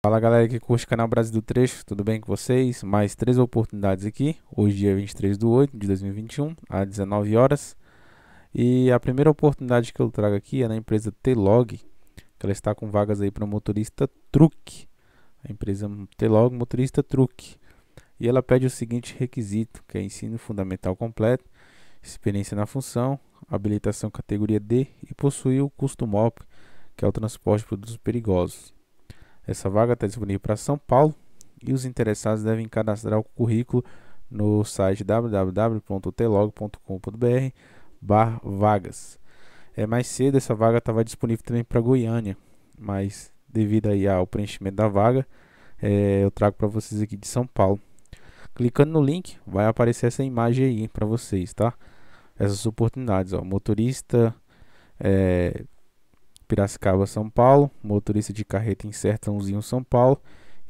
Fala galera que curte o canal Brasil do Trecho, tudo bem com vocês? Mais três oportunidades aqui, hoje dia 23 de 8 de 2021, às 19 horas. E a primeira oportunidade que eu trago aqui é na empresa T-Log, que ela está com vagas aí para motorista truque. A empresa T-Log, motorista truque. E ela pede o seguinte requisito, que é ensino fundamental completo, experiência na função, habilitação categoria D e possui o custo MOP, que é o transporte de produtos perigosos. Essa vaga está disponível para São Paulo e os interessados devem cadastrar o currículo no site www.telog.com.br bar vagas. É, mais cedo essa vaga estava disponível também para Goiânia, mas devido aí ao preenchimento da vaga, é, eu trago para vocês aqui de São Paulo. Clicando no link, vai aparecer essa imagem aí para vocês, tá? Essas oportunidades, ó, motorista, é, Piracicaba, São Paulo, motorista de carreta em Sertãozinho, São Paulo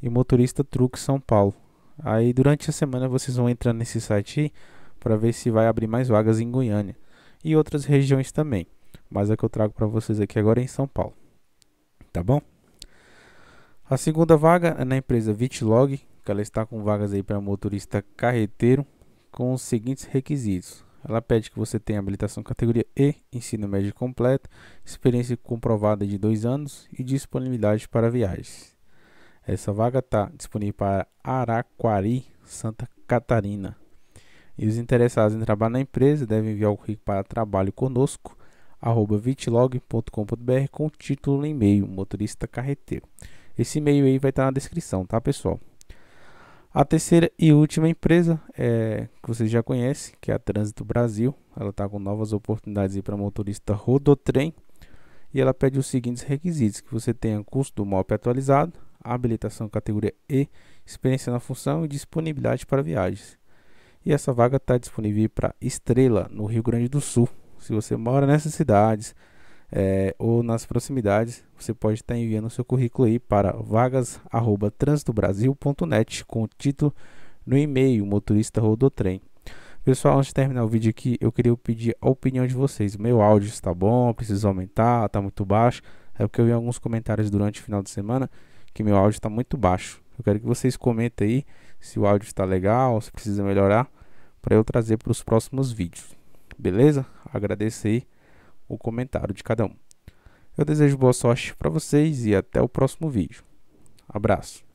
e motorista truque São Paulo. Aí durante a semana vocês vão entrar nesse site para ver se vai abrir mais vagas em Goiânia e outras regiões também, mas é que eu trago para vocês aqui agora é em São Paulo. Tá bom? A segunda vaga é na empresa Vitlog, que ela está com vagas aí para motorista carreteiro com os seguintes requisitos: ela pede que você tenha habilitação categoria E, ensino médio completo, experiência comprovada de dois anos e disponibilidade para viagens. Essa vaga está disponível para Araquari, Santa Catarina. E os interessados em trabalhar na empresa devem enviar o currículo para trabalho conosco vitlog.com.br com o título e e-mail motorista carreteiro. Esse e-mail aí vai estar tá na descrição, tá, pessoal? A terceira e última empresa é, que você já conhece, que é a Trânsito Brasil. Ela está com novas oportunidades para motorista rodotrem. E ela pede os seguintes requisitos: que você tenha curso do MOP atualizado, habilitação categoria E, experiência na função e disponibilidade para viagens. E essa vaga está disponível para Estrela, no Rio Grande do Sul. Se você mora nessas cidades, é, ou nas proximidades, você pode estar enviando seu currículo aí para vagas@transitobrasil.net com o título no e-mail motorista rodotrem. Pessoal, antes de terminar o vídeo aqui, eu queria pedir a opinião de vocês. Meu áudio está bom, preciso aumentar, está muito baixo. É porque eu vi alguns comentários durante o final de semana que meu áudio está muito baixo. Eu quero que vocês comentem aí se o áudio está legal, se precisa melhorar, para eu trazer para os próximos vídeos. Beleza? Agradeço aí o comentário de cada um. Eu desejo boa sorte para vocês e até o próximo vídeo. Abraço.